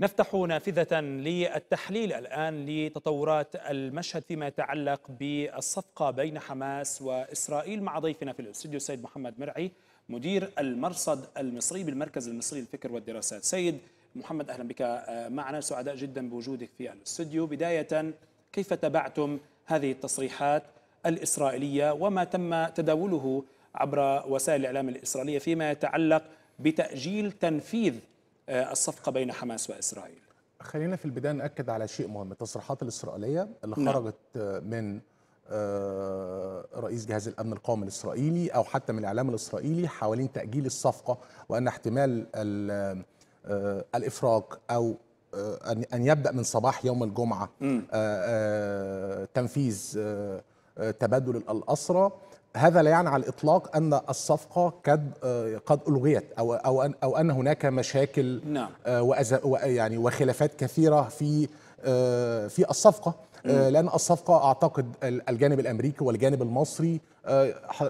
نفتح نافذة للتحليل الآن لتطورات المشهد فيما يتعلق بالصفقة بين حماس وإسرائيل مع ضيفنا في الاستوديو السيد محمد مرعي مدير المرصد المصري بالمركز المصري للفكر والدراسات سيد محمد أهلا بك معنا سعداء جدا بوجودك في الاستوديو بداية كيف تابعتم هذه التصريحات الإسرائيلية وما تم تداوله عبر وسائل الإعلام الإسرائيلية فيما يتعلق بتأجيل تنفيذ آه، الصفقه بين حماس واسرائيل خلينا في البدايه ناكد على شيء مهم التصريحات الاسرائيليه اللي نعم. خرجت نعم. من آه، رئيس جهاز الامن القومي الاسرائيلي او حتى من الاعلام الاسرائيلي حوالين تاجيل الصفقه وان احتمال الافراج او ان يبدا من صباح يوم الجمعه تنفيذ تبادل الاسرى هذا لا يعني على الاطلاق ان الصفقه قد آه، قد الغيت او او ان او ان هناك مشاكل نعم. آه، يعني وخلافات كثيره في آه، في الصفقه لان الصفقه اعتقد الجانب الامريكي والجانب المصري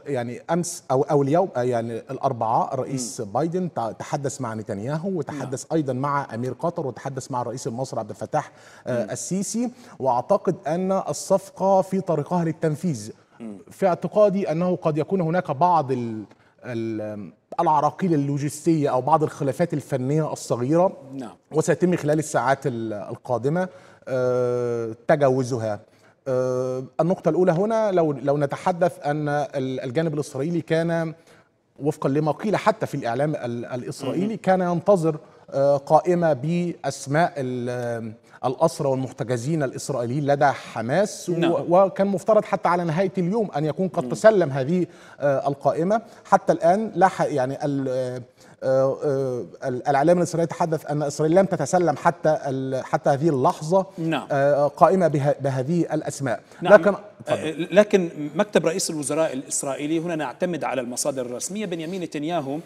يعني امس او او اليوم يعني الاربعاء الرئيس م. بايدن تحدث مع نتنياهو وتحدث م. نعم. ايضا مع امير قطر وتحدث مع الرئيس المصري عبد الفتاح السيسي واعتقد ان الصفقه في طريقها للتنفيذ في اعتقادي انه قد يكون هناك بعض ال العراقيل اللوجستيه او بعض الخلافات الفنيه الصغيره نعم. وسيتم خلال الساعات القادمه آه، تجاوزها آه، النقطه الاولى هنا لو لو نتحدث ان الجانب الاسرائيلي كان وفقا لما قيل حتى في الاعلام الاسرائيلي كان ينتظر آه، قائمه باسماء الأسرى والمحتجزين الإسرائيليين لدى حماس نعم. وكان مفترض حتى على نهاية اليوم أن يكون قد تسلم هذه آه، القائمة حتى الآن لا يعني آه، آه، الاعلام الاسرائيلي تحدث ان اسرائيل لم تتسلم حتى حتى هذه اللحظه نعم. قائمه بهذه الاسماء نعم. لكن فضل. لكن مكتب رئيس الوزراء الاسرائيلي هنا نعتمد على المصادر الرسميه بنيامين نتنياهو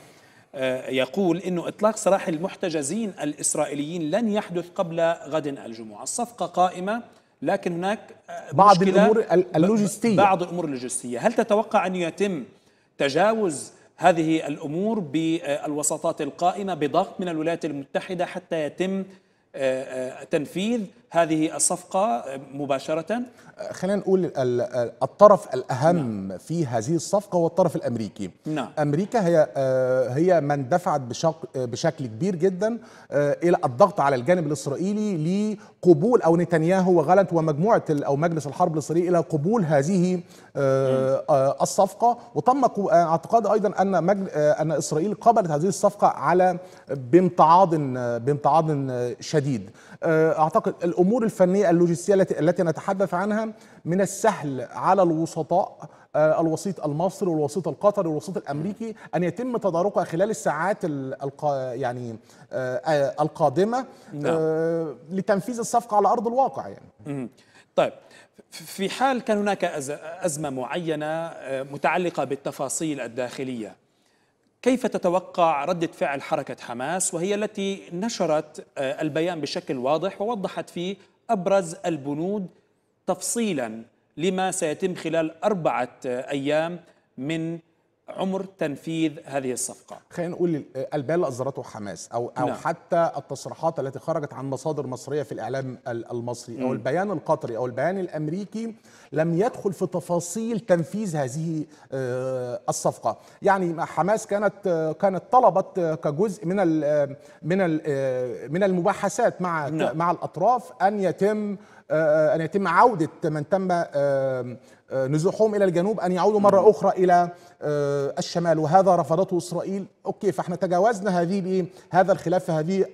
آه، يقول انه اطلاق سراح المحتجزين الاسرائيليين لن يحدث قبل غد الجمعه، الصفقه قائمه لكن هناك آه، بعض الامور اللوجستيه بعض الامور اللوجستيه، هل تتوقع ان يتم تجاوز هذه الامور بالوساطات القائمه بضغط من الولايات المتحده حتى يتم تنفيذ هذه الصفقة مباشرة خلينا نقول الطرف الأهم نعم. في هذه الصفقة هو الطرف الأمريكي نعم. أمريكا هي آه، هي من دفعت بشكل كبير جدا آه، إلى الضغط على الجانب الإسرائيلي لقبول أو نتنياهو وغلط ومجموعة أو مجلس الحرب الإسرائيلي إلى قبول هذه آه، آه، الصفقه وتم آه، اعتقاد ايضا ان ان اسرائيل قبلت هذه الصفقه على بامتعاض بامتعاض شديد اعتقد الامور الفنيه اللوجستيه التي نتحدث عنها من السهل على الوسطاء الوسيط المصري والوسيط القطري والوسيط الامريكي ان يتم تداركها خلال الساعات القا يعني القادمه نعم. لتنفيذ الصفقه على ارض الواقع يعني. طيب في حال كان هناك أزمة معينة آه، متعلقة بالتفاصيل الداخلية كيف تتوقع ردة فعل حركة حماس وهي التي نشرت آه، البيان بشكل واضح ووضحت فيه أبرز البنود تفصيلا لما سيتم خلال أربعة آه، أيام من عمر تنفيذ هذه الصفقة خلينا نقول البال اللي أصدرته حماس أو, أو نعم. حتى التصريحات التي خرجت عن مصادر مصرية في الإعلام المصري أو البيان القطري أو البيان الأمريكي لم يدخل في تفاصيل تنفيذ هذه آه، الصفقة يعني حماس كانت آه، كانت طلبت آه، كجزء من من من المباحثات مع نعم. مع الأطراف أن يتم آه، آه، ان يتم عوده من تم آه، نزوحهم الى الجنوب ان يعودوا مره اخرى الى الشمال وهذا رفضته اسرائيل اوكي فاحنا تجاوزنا هذه هذا الخلاف في هذه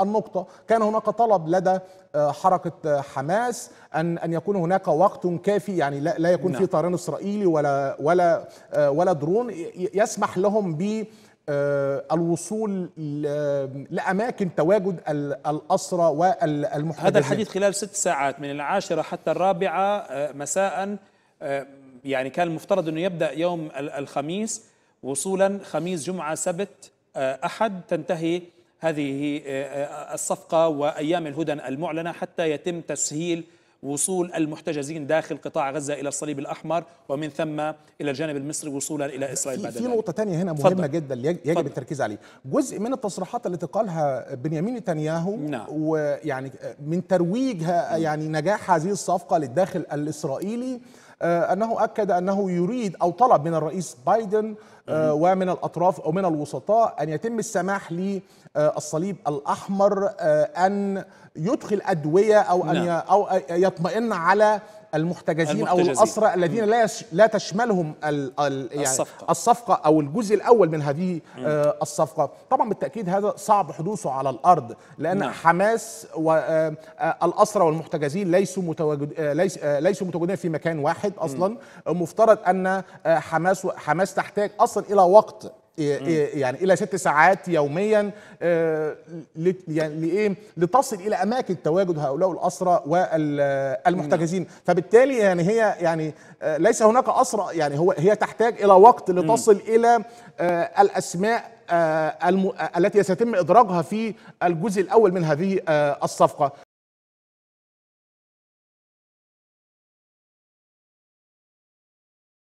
النقطه كان هناك طلب لدى حركه حماس ان ان يكون هناك وقت كافي يعني لا, لا يكون في نعم. طيران اسرائيلي ولا ولا ولا درون يسمح لهم ب آه، الوصول لأماكن تواجد الأسرى والمحتجزين هذا الحديث خلال ست ساعات من العاشرة حتى الرابعة آه، مساء آه، يعني كان المفترض أنه يبدأ يوم الخميس وصولا خميس جمعة سبت أحد تنتهي هذه الصفقة وأيام الهدن المعلنة حتى يتم تسهيل وصول المحتجزين داخل قطاع غزة إلى الصليب الأحمر ومن ثم إلى الجانب المصري وصولا إلى إسرائيل بعد في نقطة تانية هنا مهمة فضل. جدا يجب فضل. التركيز عليه جزء من التصريحات التي قالها بنيامين نتنياهو نعم. ويعني من ترويج يعني نجاح هذه الصفقة للداخل الإسرائيلي آه، انه اكد انه يريد او طلب من الرئيس بايدن آه، ومن الاطراف او من الوسطاء ان يتم السماح للصليب آه، الاحمر ان يدخل ادويه او ان نعم. او يطمئن على المحتجزين, المحتجزين. او الاسرى الذين لا لا تشملهم ال ال يعني الصفقة. الصفقه او الجزء الاول من هذه مم. آه، الصفقه طبعا بالتاكيد هذا صعب حدوثه على الارض لان نعم. حماس والاسرى آه، آه، والمحتجزين ليسوا متواجد ليس ليسوا متواجدين في مكان واحد اصلا مم. مفترض ان حماس حماس تحتاج اصلا الى وقت إيه، إيه، يعني الى ست ساعات يوميا آه، يعني لايه لتصل الى اماكن تواجد هؤلاء الاسرى والمحتجزين فبالتالي يعني هي يعني آه، ليس هناك اسرى يعني هو هي تحتاج الى وقت لتصل الى آه، الاسماء التي سيتم ادراجها في الجزء الاول من هذه الصفقه